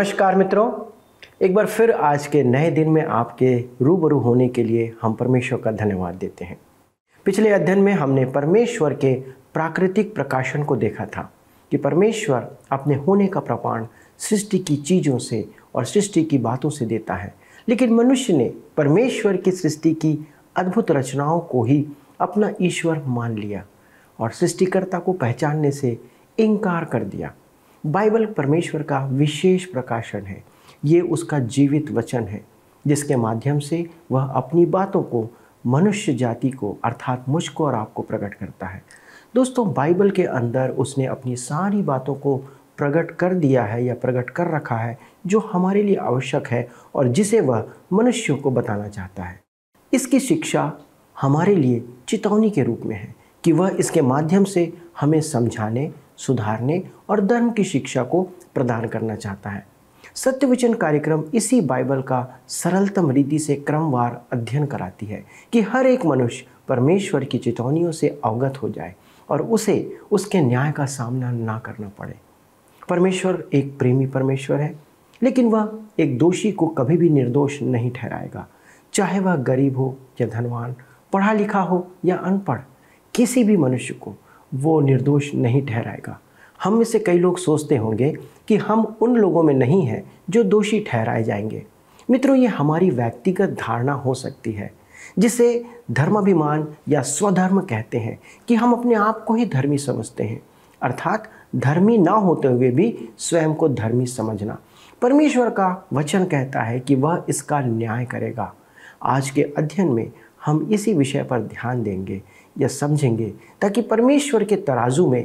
नमस्कार मित्रों एक बार फिर आज के नए दिन में आपके रूबरू होने के लिए हम परमेश्वर का धन्यवाद देते हैं पिछले अध्ययन में हमने परमेश्वर के प्राकृतिक प्रकाशन को देखा था कि परमेश्वर अपने होने का प्रमाण सृष्टि की चीज़ों से और सृष्टि की बातों से देता है लेकिन मनुष्य ने परमेश्वर की सृष्टि की अद्भुत रचनाओं को ही अपना ईश्वर मान लिया और सृष्टिकर्ता को पहचानने से इनकार कर दिया बाइबल परमेश्वर का विशेष प्रकाशन है ये उसका जीवित वचन है जिसके माध्यम से वह अपनी बातों को मनुष्य जाति को अर्थात मुझको और आपको प्रकट करता है दोस्तों बाइबल के अंदर उसने अपनी सारी बातों को प्रकट कर दिया है या प्रकट कर रखा है जो हमारे लिए आवश्यक है और जिसे वह मनुष्यों को बताना चाहता है इसकी शिक्षा हमारे लिए चेतावनी के रूप में है कि वह इसके माध्यम से हमें समझाने सुधारने और धर्म की शिक्षा को प्रदान करना चाहता है सत्यवचन कार्यक्रम इसी बाइबल का सरलतम रीति से क्रमवार अध्ययन कराती है कि हर एक मनुष्य परमेश्वर की चेतावनियों से अवगत हो जाए और उसे उसके न्याय का सामना ना करना पड़े परमेश्वर एक प्रेमी परमेश्वर है लेकिन वह एक दोषी को कभी भी निर्दोष नहीं ठहराएगा चाहे वह गरीब हो या धनवान पढ़ा लिखा हो या अनपढ़ किसी भी मनुष्य को वो निर्दोष नहीं ठहराएगा हम में से कई लोग सोचते होंगे कि हम उन लोगों में नहीं हैं जो दोषी ठहराए जाएंगे मित्रों ये हमारी व्यक्तिगत धारणा हो सकती है जिसे धर्माभिमान या स्वधर्म कहते हैं कि हम अपने आप को ही धर्मी समझते हैं अर्थात धर्मी ना होते हुए भी स्वयं को धर्मी समझना परमेश्वर का वचन कहता है कि वह इसका न्याय करेगा आज के अध्ययन में हम इसी विषय पर ध्यान देंगे या समझेंगे ताकि परमेश्वर के तराजू में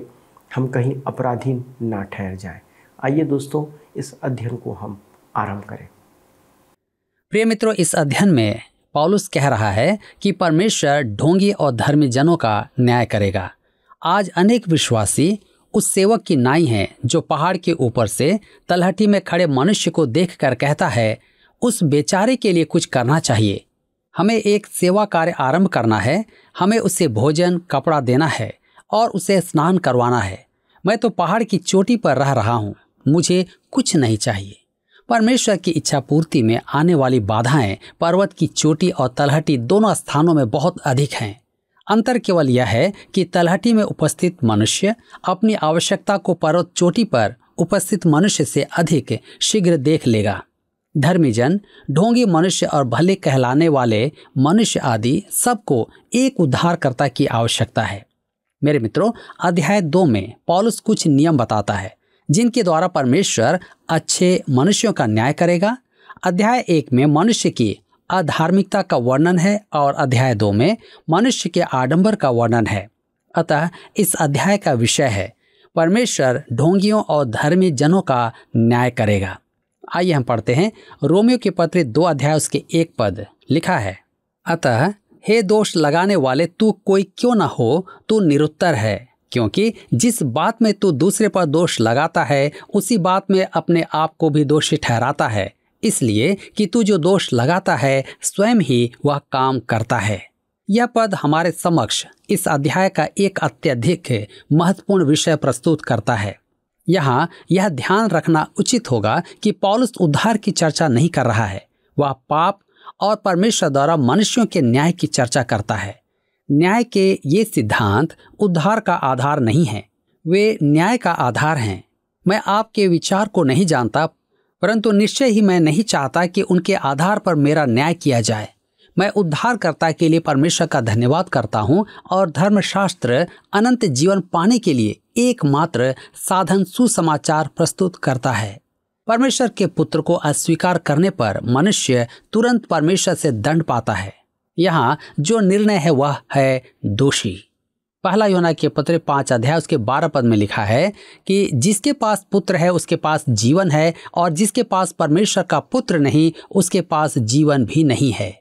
हम कहीं अपराधी ना ठहर जाए आइए दोस्तों इस अध्ययन को हम आरंभ करें प्रिय मित्रों इस अध्ययन में पॉलुस कह रहा है कि परमेश्वर ढोंगी और धर्मी जनों का न्याय करेगा आज अनेक विश्वासी उस सेवक की नाई हैं जो पहाड़ के ऊपर से तलहटी में खड़े मनुष्य को देखकर कहता है उस बेचारे के लिए कुछ करना चाहिए हमें एक सेवा कार्य आरंभ करना है हमें उसे भोजन कपड़ा देना है और उसे स्नान करवाना है मैं तो पहाड़ की चोटी पर रह रहा हूँ मुझे कुछ नहीं चाहिए परमेश्वर की इच्छा पूर्ति में आने वाली बाधाएं पर्वत की चोटी और तलहटी दोनों स्थानों में बहुत अधिक हैं अंतर केवल यह है कि तलहटी में उपस्थित मनुष्य अपनी आवश्यकता को पर्वत चोटी पर उपस्थित मनुष्य से अधिक शीघ्र देख लेगा धर्मीजन ढोंगी मनुष्य और भले कहलाने वाले मनुष्य आदि सबको एक उद्धारकर्ता की आवश्यकता है मेरे मित्रों अध्याय दो में पॉलुस कुछ नियम बताता है जिनके द्वारा परमेश्वर अच्छे मनुष्यों का न्याय करेगा अध्याय एक में मनुष्य की अधार्मिकता का वर्णन है और अध्याय दो में मनुष्य के आडंबर का वर्णन है अतः इस अध्याय का विषय है परमेश्वर ढोंगियों और धर्मी जनों का न्याय करेगा आइए हम पढ़ते हैं रोमियो के पत्र दो अध्याय उसके एक पद लिखा है अतः हे दोष लगाने वाले तू कोई क्यों ना हो तू निरुत्तर है क्योंकि जिस बात में तू दूसरे पर दोष लगाता है उसी बात में अपने आप को भी दोषी ठहराता है इसलिए कि तू जो दोष लगाता है स्वयं ही वह काम करता है यह पद हमारे समक्ष इस अध्याय का एक अत्यधिक महत्वपूर्ण विषय प्रस्तुत करता है यहाँ यह ध्यान रखना उचित होगा कि पॉलुस उद्धार की चर्चा नहीं कर रहा है वह पाप और परमेश्वर द्वारा मनुष्यों के न्याय की चर्चा करता है न्याय के ये सिद्धांत उद्धार का आधार नहीं है वे न्याय का आधार हैं मैं आपके विचार को नहीं जानता परंतु निश्चय ही मैं नहीं चाहता कि उनके आधार पर मेरा न्याय किया जाए मैं उद्धारकर्ता के लिए परमेश्वर का धन्यवाद करता हूँ और धर्मशास्त्र अनंत जीवन पाने के लिए एकमात्र साधन सुसमाचार प्रस्तुत करता है परमेश्वर के पुत्र को अस्वीकार करने पर मनुष्य तुरंत परमेश्वर से दंड पाता है यहाँ जो निर्णय है वह है दोषी पहला योना के पत्र पांच अध्याय उसके बारह पद में लिखा है कि जिसके पास पुत्र है उसके पास जीवन है और जिसके पास परमेश्वर का पुत्र नहीं उसके पास जीवन भी नहीं है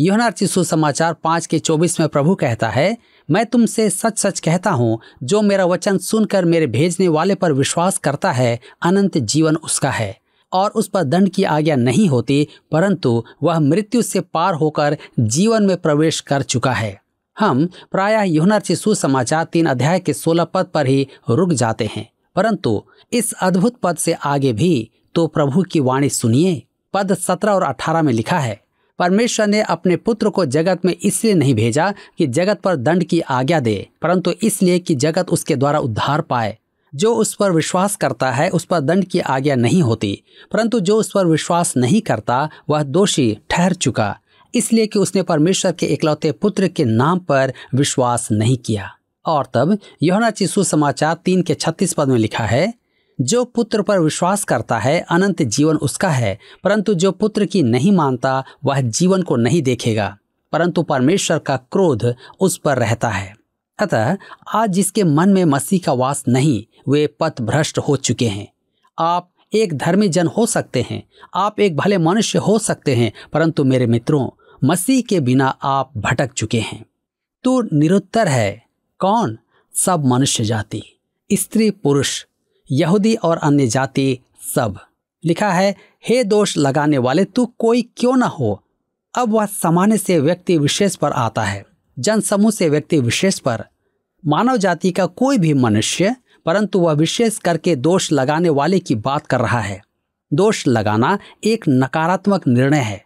योहनार्ची सुसमाचार पाँच के चौबीस में प्रभु कहता है मैं तुमसे सच सच कहता हूँ जो मेरा वचन सुनकर मेरे भेजने वाले पर विश्वास करता है अनंत जीवन उसका है और उस पर दंड की आज्ञा नहीं होती परंतु वह मृत्यु से पार होकर जीवन में प्रवेश कर चुका है हम प्रायः युहनर्ची सुसमाचार तीन अध्याय के सोलह पद पर ही रुक जाते हैं परंतु इस अद्भुत पद से आगे भी तो प्रभु की वाणी सुनिए पद सत्रह और अठारह में लिखा है परमेश्वर ने अपने पुत्र को जगत में इसलिए नहीं भेजा कि जगत पर दंड की आज्ञा दे परंतु इसलिए कि जगत उसके द्वारा उद्धार पाए जो उस पर विश्वास करता है उस पर दंड की आज्ञा नहीं होती परंतु जो उस पर विश्वास नहीं करता वह दोषी ठहर चुका इसलिए कि उसने परमेश्वर के इकलौते पुत्र के नाम पर विश्वास नहीं किया और तब यौना चिसु समाचार तीन के छत्तीस पद में लिखा है जो पुत्र पर विश्वास करता है अनंत जीवन उसका है परंतु जो पुत्र की नहीं मानता वह जीवन को नहीं देखेगा परंतु परमेश्वर का क्रोध उस पर रहता है अतः आज जिसके मन में मसीह का वास नहीं वे पथ भ्रष्ट हो चुके हैं आप एक धर्मी जन हो सकते हैं आप एक भले मनुष्य हो सकते हैं परंतु मेरे मित्रों मसीह के बिना आप भटक चुके हैं तू निरुत्तर है कौन सब मनुष्य जाति स्त्री पुरुष यहूदी और अन्य जाति सब लिखा है हे दोष लगाने वाले तू कोई क्यों ना हो अब वह सामान्य से व्यक्ति विशेष पर आता है जन समूह से व्यक्ति विशेष पर मानव जाति का कोई भी मनुष्य परंतु वह विशेष करके दोष लगाने वाले की बात कर रहा है दोष लगाना एक नकारात्मक निर्णय है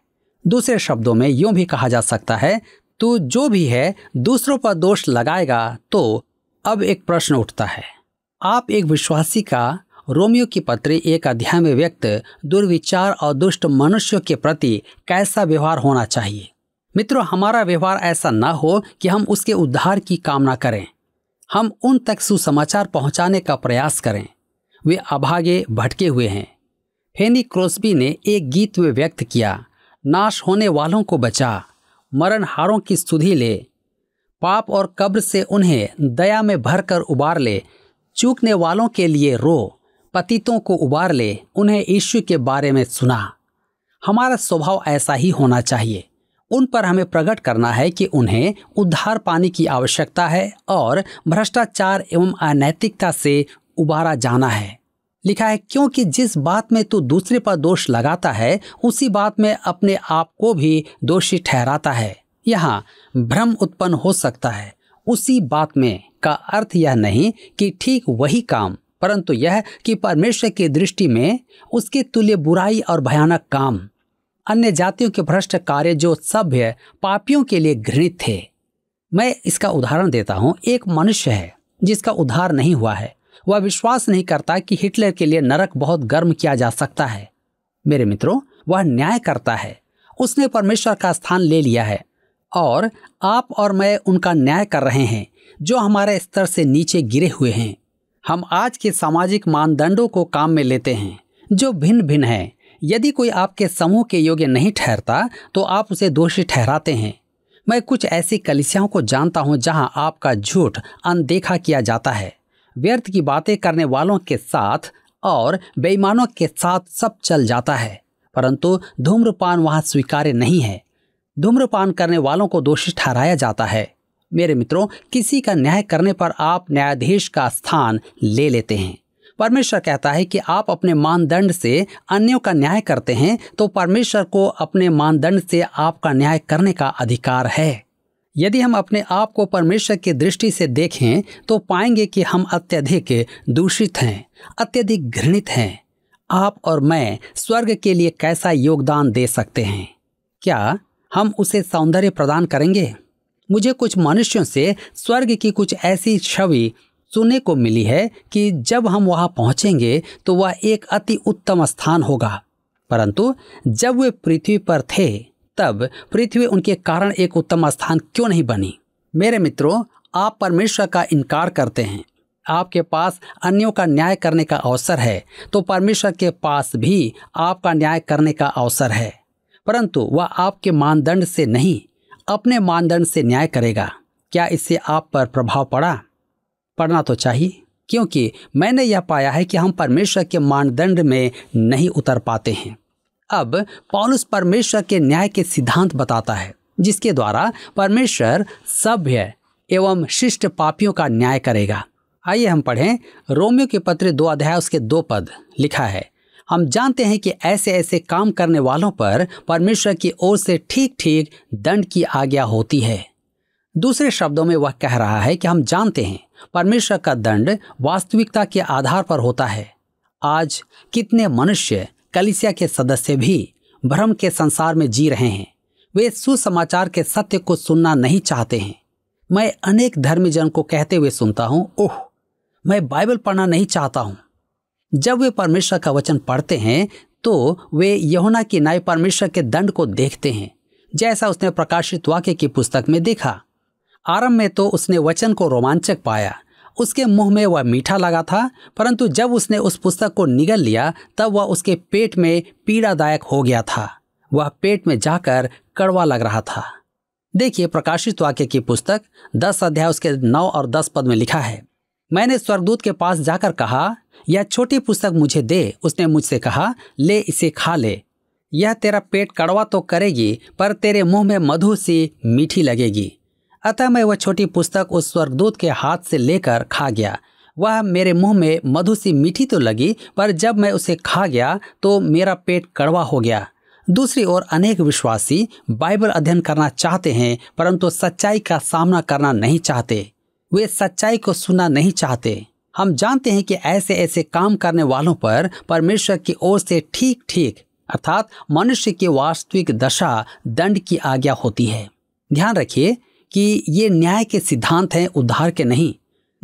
दूसरे शब्दों में यूं भी कहा जा सकता है तू जो भी है दूसरों पर दोष लगाएगा तो अब एक प्रश्न उठता है आप एक विश्वासी का रोमियो की पत्री एक अध्याय में व्यक्त दुर्विचार और दुष्ट मनुष्यों के प्रति कैसा व्यवहार होना चाहिए मित्रों हमारा व्यवहार ऐसा ना हो कि हम उसके उद्धार की कामना करें हम उन तक सुसमाचार पहुंचाने का प्रयास करें वे अभागे भटके हुए हैं फेनी क्रोसबी ने एक गीत में व्यक्त किया नाश होने वालों को बचा मरण हारों की सुधी ले पाप और कब्र से उन्हें दया में भरकर उबार ले चूकने वालों के लिए रो पतितों को उबार ले उन्हें ईश्वर के बारे में सुना हमारा स्वभाव ऐसा ही होना चाहिए उन पर हमें प्रकट करना है कि उन्हें उद्धार पाने की आवश्यकता है और भ्रष्टाचार एवं अनैतिकता से उबारा जाना है लिखा है क्योंकि जिस बात में तू दूसरे पर दोष लगाता है उसी बात में अपने आप को भी दोषी ठहराता है यहाँ भ्रम उत्पन्न हो सकता है उसी बात में का अर्थ यह नहीं कि ठीक वही काम परंतु यह कि परमेश्वर की दृष्टि में उसके तुल्य बुराई और भयानक काम अन्य जातियों के भ्रष्ट कार्य जो सभ्य पापियों के लिए घृणित थे मैं इसका उदाहरण देता हूँ एक मनुष्य है जिसका उद्धार नहीं हुआ है वह विश्वास नहीं करता कि हिटलर के लिए नरक बहुत गर्म किया जा सकता है मेरे मित्रों वह न्याय करता है उसने परमेश्वर का स्थान ले लिया है और आप और मैं उनका न्याय कर रहे हैं जो हमारे स्तर से नीचे गिरे हुए हैं हम आज के सामाजिक मानदंडों को काम में लेते हैं जो भिन्न भिन्न है यदि कोई आपके समूह के योग्य नहीं ठहरता तो आप उसे दोषी ठहराते हैं मैं कुछ ऐसी कलिसियाओं को जानता हूं जहां आपका झूठ अनदेखा किया जाता है व्यर्थ की बातें करने वालों के साथ और बेईमानों के साथ सब चल जाता है परंतु धूम्रपान वहां स्वीकार्य नहीं है धूम्रपान करने वालों को दोषी ठहराया जाता है मेरे मित्रों किसी का न्याय करने पर आप न्यायाधीश का स्थान ले लेते हैं परमेश्वर कहता है कि आप अपने मानदंड से अन्यों का न्याय करते हैं तो परमेश्वर को अपने मानदंड से आपका न्याय करने का अधिकार है यदि हम अपने आप को परमेश्वर की दृष्टि से देखें तो पाएंगे कि हम अत्यधिक दूषित हैं अत्यधिक घृणित हैं आप और मैं स्वर्ग के लिए कैसा योगदान दे सकते हैं क्या हम उसे सौंदर्य प्रदान करेंगे मुझे कुछ मनुष्यों से स्वर्ग की कुछ ऐसी छवि सुनने को मिली है कि जब हम वहाँ पहुँचेंगे तो वह एक अति उत्तम स्थान होगा परंतु जब वे पृथ्वी पर थे तब पृथ्वी उनके कारण एक उत्तम स्थान क्यों नहीं बनी मेरे मित्रों आप परमेश्वर का इनकार करते हैं आपके पास अन्यों का न्याय करने का अवसर है तो परमेश्वर के पास भी आपका न्याय करने का अवसर है परंतु वह आपके मानदंड से नहीं अपने मानदंड से न्याय करेगा क्या इससे आप पर प्रभाव पड़ा पड़ना तो चाहिए क्योंकि मैंने यह पाया है कि हम परमेश्वर के मानदंड में नहीं उतर पाते हैं अब पॉलुस परमेश्वर के न्याय के सिद्धांत बताता है जिसके द्वारा परमेश्वर सभ्य एवं शिष्ट पापियों का न्याय करेगा आइए हम पढ़ें रोमियो के पत्र दो अध्याय उसके दो पद लिखा है हम जानते हैं कि ऐसे ऐसे काम करने वालों पर परमेश्वर की ओर से ठीक ठीक दंड की आज्ञा होती है दूसरे शब्दों में वह कह रहा है कि हम जानते हैं परमेश्वर का दंड वास्तविकता के आधार पर होता है आज कितने मनुष्य कलिसिया के सदस्य भी भ्रम के संसार में जी रहे हैं वे सुसमाचार के सत्य को सुनना नहीं चाहते हैं मैं अनेक धर्मजन को कहते हुए सुनता हूँ ओह मैं बाइबल पढ़ना नहीं चाहता हूँ जब वे परमेश्वर का वचन पढ़ते हैं तो वे यहुना की नाई परमेश्वर के दंड को देखते हैं जैसा उसने प्रकाशित वाक्य की पुस्तक में देखा आरंभ में तो उसने वचन को रोमांचक पाया उसके मुंह में वह मीठा लगा था परंतु जब उसने उस पुस्तक को निगल लिया तब वह उसके पेट में पीड़ादायक हो गया था वह पेट में जाकर कड़वा लग रहा था देखिए प्रकाशित वाक्य की पुस्तक दस अध्याय उसके नौ और दस पद में लिखा है मैंने स्वर्गदूत के पास जाकर कहा यह छोटी पुस्तक मुझे दे उसने मुझसे कहा ले इसे खा ले यह तेरा पेट कड़वा तो करेगी पर तेरे मुंह में मधु सी मीठी लगेगी अतः मैं वह छोटी पुस्तक उस स्वर्गदूत के हाथ से लेकर खा गया वह मेरे मुंह में मधु सी मीठी तो लगी पर जब मैं उसे खा गया तो मेरा पेट कड़वा हो गया दूसरी ओर अनेक विश्वासी बाइबल अध्ययन करना चाहते हैं परंतु सच्चाई का सामना करना नहीं चाहते वे सच्चाई को सुनना नहीं चाहते हम जानते हैं कि ऐसे ऐसे काम करने वालों पर परमेश्वर की ओर से ठीक ठीक अर्थात मनुष्य की वास्तविक दशा दंड की आज्ञा होती है ध्यान रखिए कि ये न्याय के सिद्धांत हैं उद्धार के नहीं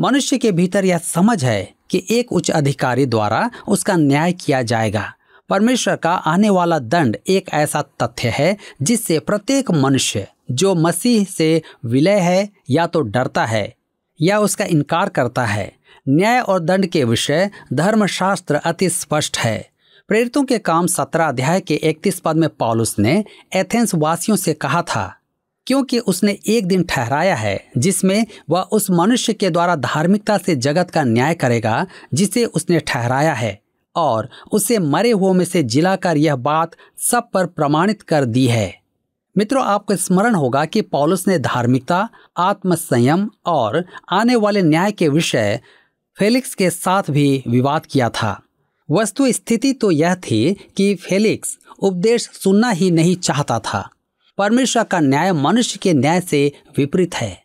मनुष्य के भीतर यह समझ है कि एक उच्च अधिकारी द्वारा उसका न्याय किया जाएगा परमेश्वर का आने वाला दंड एक ऐसा तथ्य है जिससे प्रत्येक मनुष्य जो मसीह से विलय है या तो डरता है या उसका इनकार करता है न्याय और दंड के विषय धर्मशास्त्र अति स्पष्ट है प्रेरितों के काम सत्रह अध्याय के इकतीस पद में पॉलुस ने एथेंस वासियों से कहा था क्योंकि उसने एक दिन ठहराया है जिसमें वह उस मनुष्य के द्वारा धार्मिकता से जगत का न्याय करेगा जिसे उसने ठहराया है और उसे मरे हुओं में से जिलाकर यह बात सब पर प्रमाणित कर दी है मित्रों आपको स्मरण होगा कि पॉलस ने धार्मिकता आत्मसंयम और आने वाले न्याय के विषय फेलिक्स के साथ भी विवाद किया था वस्तु स्थिति तो यह थी कि फेलिक्स उपदेश सुनना ही नहीं चाहता था परमेश्वर का न्याय मनुष्य के न्याय से विपरीत है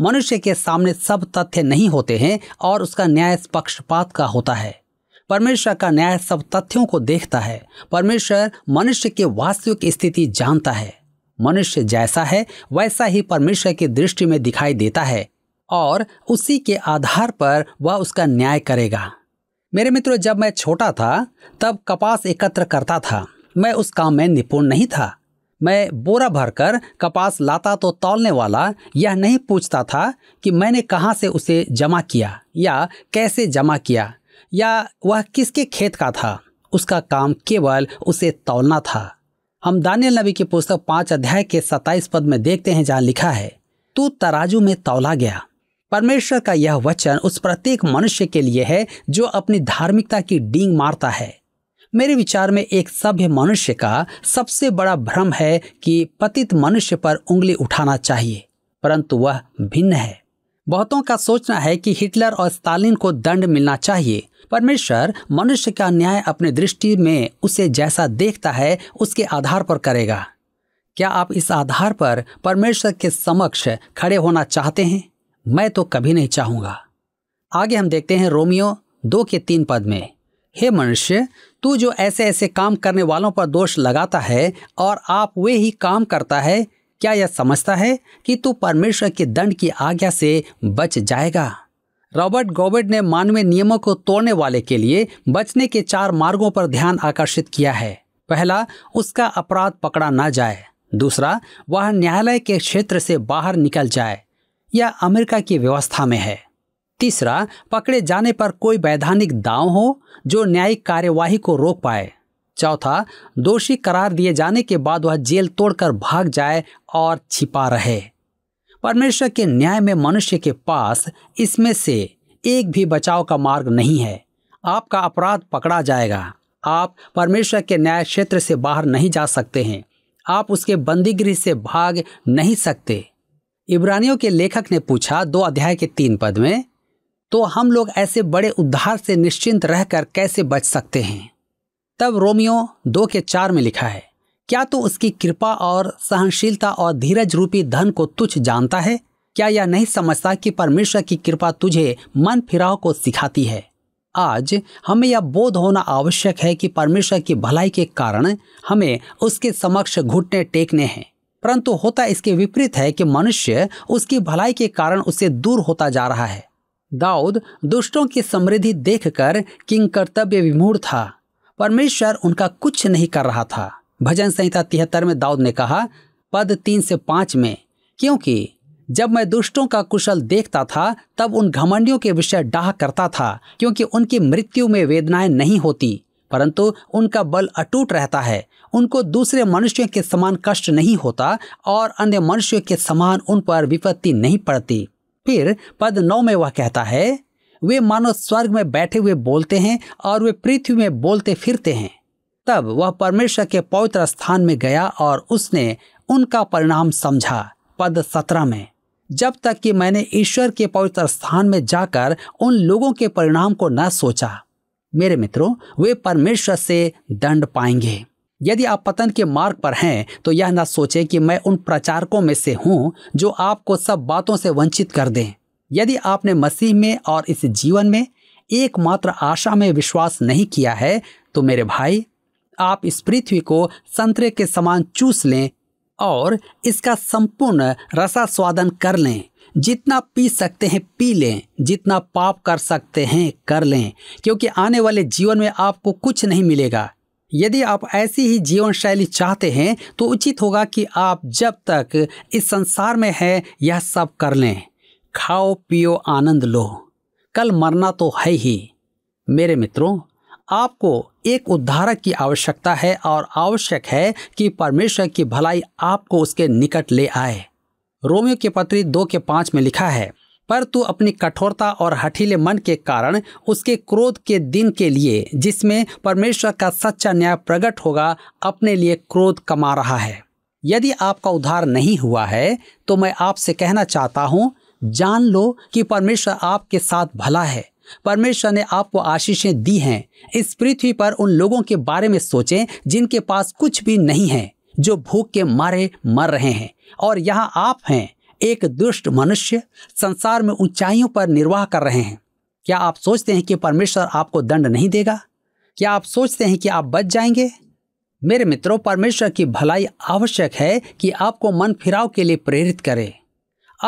मनुष्य के सामने सब तथ्य नहीं होते हैं और उसका न्याय पक्षपात का होता है परमेश्वर का न्याय सब तथ्यों को देखता है परमेश्वर मनुष्य के वास्तविक स्थिति जानता है मनुष्य जैसा है वैसा ही परमेश्वर की दृष्टि में दिखाई देता है और उसी के आधार पर वह उसका न्याय करेगा मेरे मित्रों जब मैं छोटा था तब कपास एकत्र करता था मैं उस काम में निपुण नहीं था मैं बोरा भरकर कपास लाता तो तौलने वाला यह नहीं पूछता था कि मैंने कहाँ से उसे जमा किया या कैसे जमा किया या वह किसके खेत का था उसका काम केवल उसे तौलना था हम दानियल नबी की पुस्तक पांच अध्याय के सताइस पद में देखते हैं जहां लिखा है तू तराजू में तौला गया परमेश्वर का यह वचन उस प्रत्येक मनुष्य के लिए है जो अपनी धार्मिकता की डींग मारता है मेरे विचार में एक सभ्य मनुष्य का सबसे बड़ा भ्रम है कि पतित मनुष्य पर उंगली उठाना चाहिए परंतु वह भिन्न है बहुतों का सोचना है कि हिटलर और स्टालिन को दंड मिलना चाहिए परमेश्वर मनुष्य का न्याय अपने दृष्टि में उसे जैसा देखता है उसके आधार पर करेगा क्या आप इस आधार पर परमेश्वर के समक्ष खड़े होना चाहते हैं मैं तो कभी नहीं चाहूँगा आगे हम देखते हैं रोमियो दो के तीन पद में हे मनुष्य तू जो ऐसे ऐसे काम करने वालों पर दोष लगाता है और आप वे ही काम करता है क्या यह समझता है कि तू परमेश्वर के दंड की आज्ञा से बच जाएगा रॉबर्ट गोबेट ने मानवीय नियमों को तोड़ने वाले के लिए बचने के चार मार्गों पर ध्यान आकर्षित किया है पहला उसका अपराध पकड़ा ना जाए दूसरा वह न्यायालय के क्षेत्र से बाहर निकल जाए यह अमेरिका की व्यवस्था में है तीसरा पकड़े जाने पर कोई वैधानिक दाव हो जो न्यायिक कार्यवाही को रोक पाए चौथा दोषी करार दिए जाने के बाद वह जेल तोड़कर भाग जाए और छिपा रहे परमेश्वर के न्याय में मनुष्य के पास इसमें से एक भी बचाव का मार्ग नहीं है आपका अपराध पकड़ा जाएगा आप परमेश्वर के न्याय क्षेत्र से बाहर नहीं जा सकते हैं आप उसके बंदीगृह से भाग नहीं सकते इब्रानियों के लेखक ने पूछा दो अध्याय के तीन पद में तो हम लोग ऐसे बड़े उद्धार से निश्चिंत रहकर कैसे बच सकते हैं तब रोमियो दो के चार में लिखा है क्या तू तो उसकी कृपा और सहनशीलता और धीरज रूपी धन को तुच्छ जानता है क्या यह नहीं समझता कि परमेश्वर की कृपा तुझे मन फिराव को सिखाती है आज हमें यह बोध होना आवश्यक है कि परमेश्वर की भलाई के कारण हमें उसके समक्ष घुटने टेकने हैं परंतु होता इसके विपरीत है कि मनुष्य उसकी भलाई के कारण उससे दूर होता जा रहा है दाऊद दुष्टों की समृद्धि देखकर किंग कर्तव्य विमूढ़ था परमेश्वर उनका कुछ नहीं कर रहा था भजन संहिता तिहत्तर में दाऊद ने कहा पद तीन से पाँच में क्योंकि जब मैं दुष्टों का कुशल देखता था तब उन घमंडियों के विषय डाह करता था क्योंकि उनकी मृत्यु में वेदनाएं नहीं होती परंतु उनका बल अटूट रहता है उनको दूसरे मनुष्यों के समान कष्ट नहीं होता और अन्य मनुष्यों के समान उन पर विपत्ति नहीं पड़ती फिर पद नौ में वह कहता है वे मानो स्वर्ग में बैठे हुए बोलते हैं और वे पृथ्वी में बोलते फिरते हैं तब वह परमेश्वर के पवित्र स्थान में गया और उसने उनका परिणाम समझा पद सत्रह में जब तक कि मैंने ईश्वर के पवित्र स्थान में जाकर उन लोगों के परिणाम को न सोचा मेरे मित्रों वे परमेश्वर से दंड पाएंगे यदि आप पतन के मार्ग पर हैं तो यह ना सोचें कि मैं उन प्रचारकों में से हूं जो आपको सब बातों से वंचित कर दें यदि आपने मसीह में और इस जीवन में एकमात्र आशा में विश्वास नहीं किया है तो मेरे भाई आप इस पृथ्वी को संतरे के समान चूस लें और इसका संपूर्ण रसा स्वादन कर लें जितना पी सकते हैं पी लें जितना पाप कर सकते हैं कर लें क्योंकि आने वाले जीवन में आपको कुछ नहीं मिलेगा यदि आप ऐसी ही जीवन शैली चाहते हैं तो उचित होगा कि आप जब तक इस संसार में हैं यह सब कर लें खाओ पियो आनंद लो कल मरना तो है ही मेरे मित्रों आपको एक उद्धारक की आवश्यकता है और आवश्यक है कि परमेश्वर की भलाई आपको उसके निकट ले आए रोमियो के पत्री दो के पांच में लिखा है पर तू अपनी कठोरता और हठीले मन के कारण उसके क्रोध के दिन के लिए जिसमें परमेश्वर का सच्चा न्याय प्रकट होगा अपने लिए क्रोध कमा रहा है यदि आपका उद्धार नहीं हुआ है तो मैं आपसे कहना चाहता हूँ जान लो कि परमेश्वर आपके साथ भला है परमेश्वर ने आपको आशीषें दी हैं इस पृथ्वी पर उन लोगों के बारे में सोचें जिनके पास कुछ भी नहीं है जो भूख के मारे मर रहे हैं और यहाँ आप हैं एक दुष्ट मनुष्य संसार में ऊंचाइयों पर निर्वाह कर रहे हैं क्या आप सोचते हैं कि परमेश्वर आपको दंड नहीं देगा क्या आप सोचते हैं कि आप बच जाएंगे मेरे मित्रों परमेश्वर की भलाई आवश्यक है कि आपको मन फिराव के लिए प्रेरित करे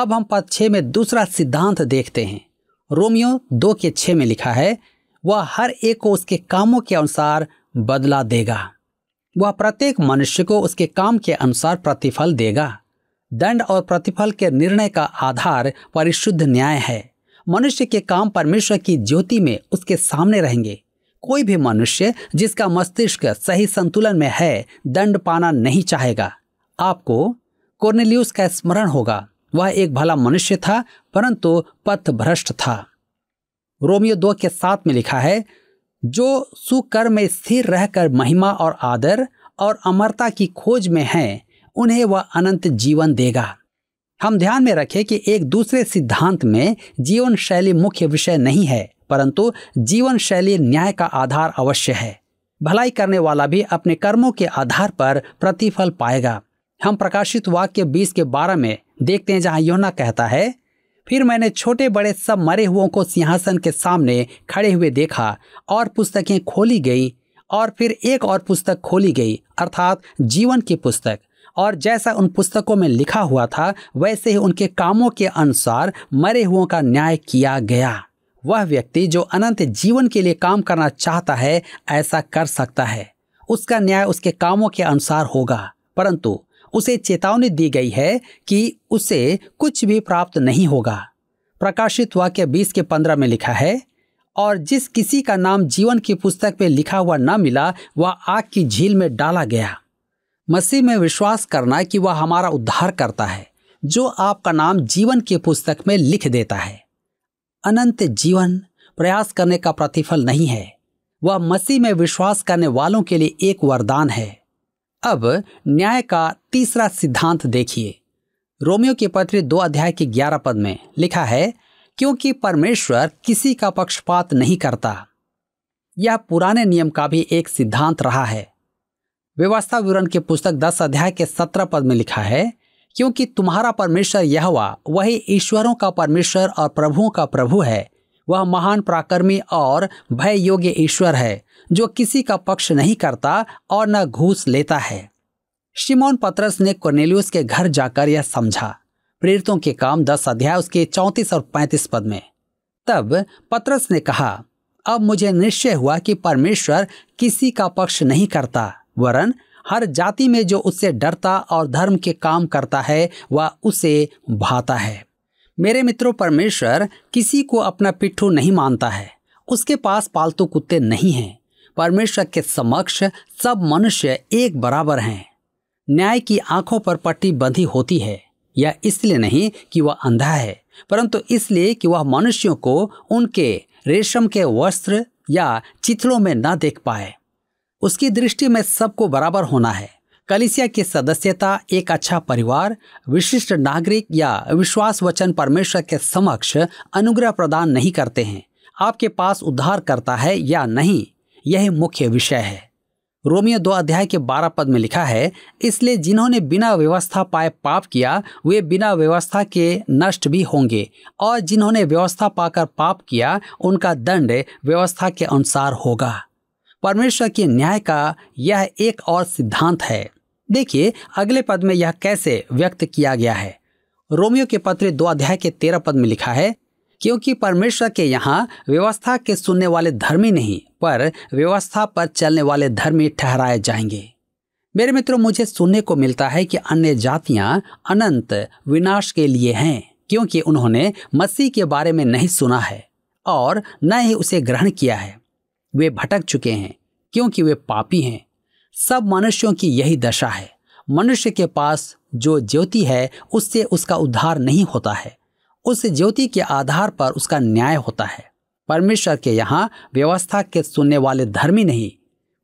अब हम पद छः में दूसरा सिद्धांत देखते हैं रोमियो दो के छः में लिखा है वह हर एक को उसके कामों के अनुसार बदला देगा वह प्रत्येक मनुष्य को उसके काम के अनुसार प्रतिफल देगा दंड और प्रतिफल के निर्णय का आधार परिशुद्ध न्याय है मनुष्य के काम परमेश्वर की ज्योति में उसके सामने रहेंगे कोई भी मनुष्य जिसका मस्तिष्क सही संतुलन में है दंड पाना नहीं चाहेगा आपको कोर्नेलियस का स्मरण होगा वह एक भला मनुष्य था परंतु पथ भ्रष्ट था रोमियो दो के साथ में लिखा है जो सुकर में स्थिर रहकर महिमा और आदर और अमरता की खोज में है उन्हें वह अनंत जीवन देगा हम ध्यान में रखें कि एक दूसरे सिद्धांत में जीवन शैली मुख्य विषय नहीं है परंतु जीवन शैली न्याय का आधार अवश्य है भलाई करने वाला भी अपने कर्मों के आधार पर प्रतिफल पाएगा हम प्रकाशित वाक्य 20 के 12 में देखते हैं जहां योना कहता है फिर मैंने छोटे बड़े सब मरे हुओं को सिंहासन के सामने खड़े हुए देखा और पुस्तकें खोली गईं और फिर एक और पुस्तक खोली गई अर्थात जीवन की पुस्तक और जैसा उन पुस्तकों में लिखा हुआ था वैसे ही उनके कामों के अनुसार मरे हुओं का न्याय किया गया वह व्यक्ति जो अनंत जीवन के लिए काम करना चाहता है ऐसा कर सकता है उसका न्याय उसके कामों के अनुसार होगा परंतु उसे चेतावनी दी गई है कि उसे कुछ भी प्राप्त नहीं होगा प्रकाशित वाक्य बीस के पंद्रह में लिखा है और जिस किसी का नाम जीवन की पुस्तक में लिखा हुआ न मिला वह आग की झील में डाला गया मसीह में विश्वास करना कि वह हमारा उद्धार करता है जो आपका नाम जीवन की पुस्तक में लिख देता है अनंत जीवन प्रयास करने का प्रतिफल नहीं है वह मसीह में विश्वास करने वालों के लिए एक वरदान है अब न्याय का तीसरा सिद्धांत देखिए रोमियो के पत्र दो अध्याय के ग्यारह पद में लिखा है क्योंकि परमेश्वर किसी का पक्षपात नहीं करता यह पुराने नियम का भी एक सिद्धांत रहा है व्यवस्था विवरण के पुस्तक दस अध्याय के सत्रह पद में लिखा है क्योंकि तुम्हारा परमेश्वर यह हुआ वही ईश्वरों का परमेश्वर और प्रभुओं का प्रभु है वह महान पराक्रमी और भय योग्य ईश्वर है जो किसी का पक्ष नहीं करता और न घूस लेता है शिमोन पत्रस ने कोर्नेलियस के घर जाकर यह समझा प्रेरितों के काम दस अध्याय उसके चौंतीस और पैंतीस पद में तब पत्रस ने कहा अब मुझे निश्चय हुआ कि परमेश्वर किसी का पक्ष नहीं करता वरन हर जाति में जो उससे डरता और धर्म के काम करता है वह उसे भाता है मेरे मित्रों परमेश्वर किसी को अपना पिट्ठू नहीं मानता है उसके पास पालतू कुत्ते नहीं हैं परमेश्वर के समक्ष सब मनुष्य एक बराबर हैं न्याय की आंखों पर पट्टी बंधी होती है यह इसलिए नहीं कि वह अंधा है परंतु इसलिए कि वह मनुष्यों को उनके रेशम के वस्त्र या चिथलों में न देख पाए उसकी दृष्टि में सबको बराबर होना है कलिसिया की सदस्यता एक अच्छा परिवार विशिष्ट नागरिक या विश्वास वचन परमेश्वर के समक्ष अनुग्रह प्रदान नहीं करते हैं आपके पास उद्धार करता है या नहीं यह मुख्य विषय है रोमियो दो अध्याय के बारह पद में लिखा है इसलिए जिन्होंने बिना व्यवस्था पाए पाप किया वे बिना व्यवस्था के नष्ट भी होंगे और जिन्होंने व्यवस्था पाकर पाप किया उनका दंड व्यवस्था के अनुसार होगा परमेश्वर के न्याय का यह एक और सिद्धांत है देखिए अगले पद में यह कैसे व्यक्त किया गया है रोमियो के पत्र दो अध्याय के तेरह पद में लिखा है क्योंकि परमेश्वर के यहाँ व्यवस्था के सुनने वाले धर्मी नहीं पर व्यवस्था पर चलने वाले धर्मी ठहराए जाएंगे मेरे मित्रों मुझे सुनने को मिलता है कि अन्य जातियां अनंत विनाश के लिए हैं क्योंकि उन्होंने मसीह के बारे में नहीं सुना है और न ही उसे ग्रहण किया है वे भटक चुके हैं क्योंकि वे पापी हैं सब मनुष्यों की यही दशा है मनुष्य के पास जो ज्योति है उससे उसका उद्धार नहीं होता है उस ज्योति के आधार पर उसका न्याय होता है परमेश्वर के यहाँ व्यवस्था के सुनने वाले धर्मी नहीं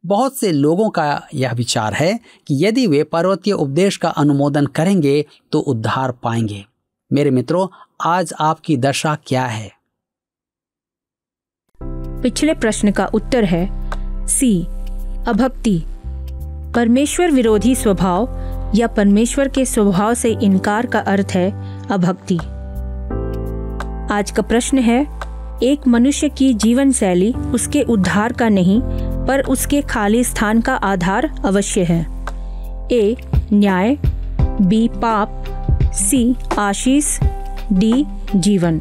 बहुत से लोगों का यह विचार है कि यदि वे पर्वतीय उपदेश का अनुमोदन करेंगे तो उद्धार पाएंगे मेरे मित्रों आज आपकी दशा क्या है पिछले प्रश्न का उत्तर है सी अभक्ति परमेश्वर विरोधी स्वभाव या परमेश्वर के स्वभाव से इनकार का अर्थ है अभक्ति आज का प्रश्न है एक मनुष्य की जीवन शैली उसके उद्धार का नहीं पर उसके खाली स्थान का आधार अवश्य है ए न्याय बी पाप सी आशीष डी जीवन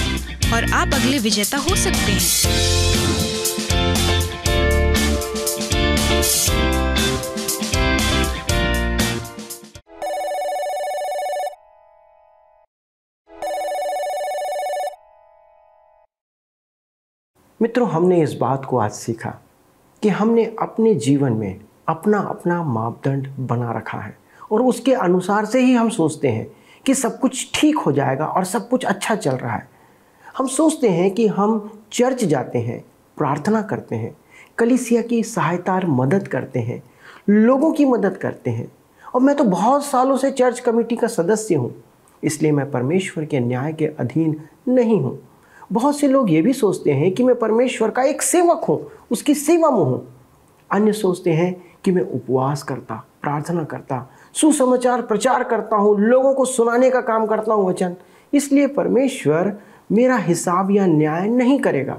और आप अगले विजेता हो सकते हैं मित्रों हमने इस बात को आज सीखा कि हमने अपने जीवन में अपना अपना मापदंड बना रखा है और उसके अनुसार से ही हम सोचते हैं कि सब कुछ ठीक हो जाएगा और सब कुछ अच्छा चल रहा है हम सोचते हैं कि हम चर्च जाते हैं प्रार्थना करते हैं कलिसिया की सहायता मदद करते हैं लोगों की मदद करते हैं और मैं तो बहुत सालों से चर्च कमेटी का सदस्य हूँ इसलिए मैं परमेश्वर के न्याय के अधीन नहीं हूँ बहुत से लोग ये भी सोचते हैं कि मैं परमेश्वर का एक सेवक हूँ उसकी सेवा में हूँ अन्य सोचते हैं कि मैं उपवास करता प्रार्थना करता सुसमाचार प्रचार करता हूँ लोगों को सुनाने का काम करता हूँ वचन इसलिए परमेश्वर मेरा हिसाब या न्याय नहीं करेगा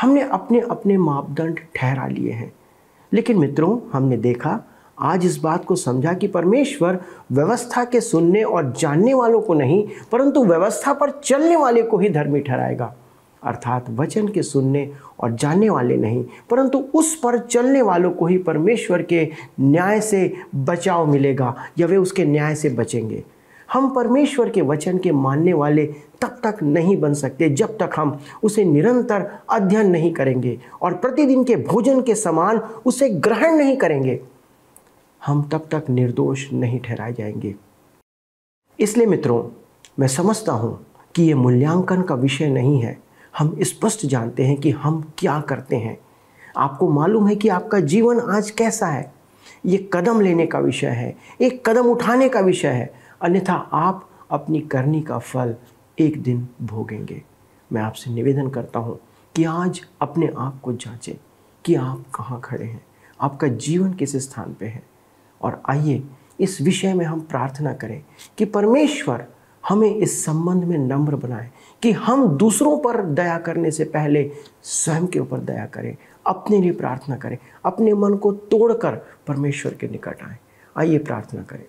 हमने अपने अपने मापदंड ठहरा लिए हैं लेकिन मित्रों हमने देखा आज इस बात को समझा कि परमेश्वर व्यवस्था के सुनने और जानने वालों को नहीं परंतु व्यवस्था पर चलने वाले को ही धर्मी ठहराएगा अर्थात वचन के सुनने और जानने वाले नहीं परंतु उस पर चलने वालों को ही परमेश्वर के न्याय से बचाव मिलेगा या वे उसके न्याय से बचेंगे हम परमेश्वर के वचन के मानने वाले तब तक नहीं बन सकते जब तक हम उसे निरंतर अध्ययन नहीं करेंगे और प्रतिदिन के भोजन के समान उसे ग्रहण नहीं करेंगे हम तब तक निर्दोष नहीं ठहराए जाएंगे इसलिए मित्रों मैं समझता हूँ कि ये मूल्यांकन का विषय नहीं है हम स्पष्ट जानते हैं कि हम क्या करते हैं आपको मालूम है कि आपका जीवन आज कैसा है ये कदम लेने का विषय है एक कदम उठाने का विषय है अन्यथा आप अपनी करनी का फल एक दिन भोगेंगे मैं आपसे निवेदन करता हूँ कि आज अपने आप को जांचें कि आप कहाँ खड़े हैं आपका जीवन किस स्थान पे है और आइए इस विषय में हम प्रार्थना करें कि परमेश्वर हमें इस संबंध में नम्र बनाए कि हम दूसरों पर दया करने से पहले स्वयं के ऊपर दया करें अपने लिए प्रार्थना करें अपने मन को तोड़कर परमेश्वर के निकट आए आइए प्रार्थना करें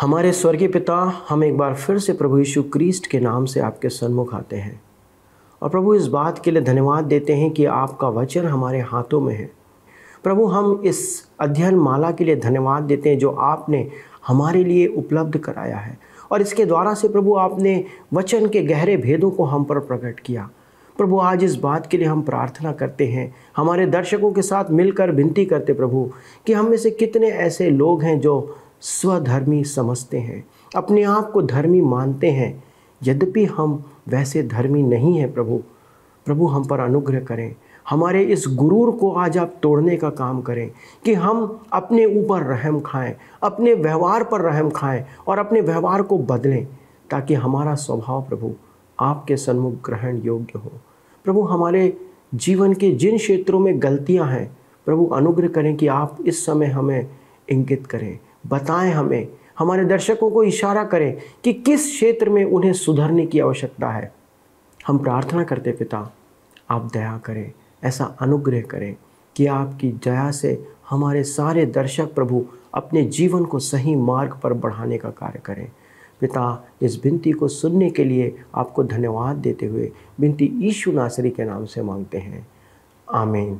हमारे स्वर्गीय पिता हम एक बार फिर से प्रभु यीशु क्रिस्ट के नाम से आपके सन्मुख आते हैं और प्रभु इस बात के लिए धन्यवाद देते हैं कि आपका वचन हमारे हाथों में है प्रभु हम इस अध्ययन माला के लिए धन्यवाद देते हैं जो आपने हमारे लिए उपलब्ध कराया है और इसके द्वारा से प्रभु आपने वचन के गहरे भेदों को हम पर प्रकट किया प्रभु आज इस बात के लिए हम प्रार्थना करते हैं हमारे दर्शकों के साथ मिलकर विनती करते प्रभु कि हम में से कितने ऐसे लोग हैं जो स्वधर्मी समझते हैं अपने आप को धर्मी मानते हैं यद्यपि हम वैसे धर्मी नहीं हैं प्रभु प्रभु हम पर अनुग्रह करें हमारे इस गुरूर को आज आप तोड़ने का काम करें कि हम अपने ऊपर रहम खाएं अपने व्यवहार पर रहम खाएं और अपने व्यवहार को बदलें ताकि हमारा स्वभाव प्रभु आपके सन्मुख ग्रहण योग्य हो प्रभु हमारे जीवन के जिन क्षेत्रों में गलतियां हैं प्रभु अनुग्रह करें कि आप इस समय हमें इंगित करें बताएं हमें हमारे दर्शकों को इशारा करें कि किस क्षेत्र में उन्हें सुधरने की आवश्यकता है हम प्रार्थना करते पिता आप दया करें ऐसा अनुग्रह करें कि आपकी दया से हमारे सारे दर्शक प्रभु अपने जीवन को सही मार्ग पर बढ़ाने का कार्य करें पिता इस बिनती को सुनने के लिए आपको धन्यवाद देते हुए बिनती ईशु नासरी के नाम से मांगते हैं आमीन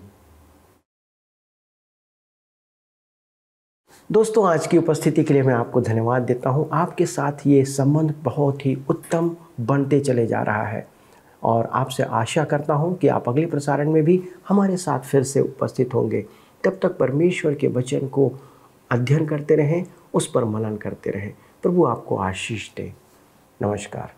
दोस्तों आज की उपस्थिति के लिए मैं आपको धन्यवाद देता हूँ आपके साथ ये संबंध बहुत ही उत्तम बनते चले जा रहा है और आपसे आशा करता हूँ कि आप अगले प्रसारण में भी हमारे साथ फिर से उपस्थित होंगे तब तक परमेश्वर के वचन को अध्ययन करते रहें उस पर मनन करते रहें प्रभु आपको आशीष दें नमस्कार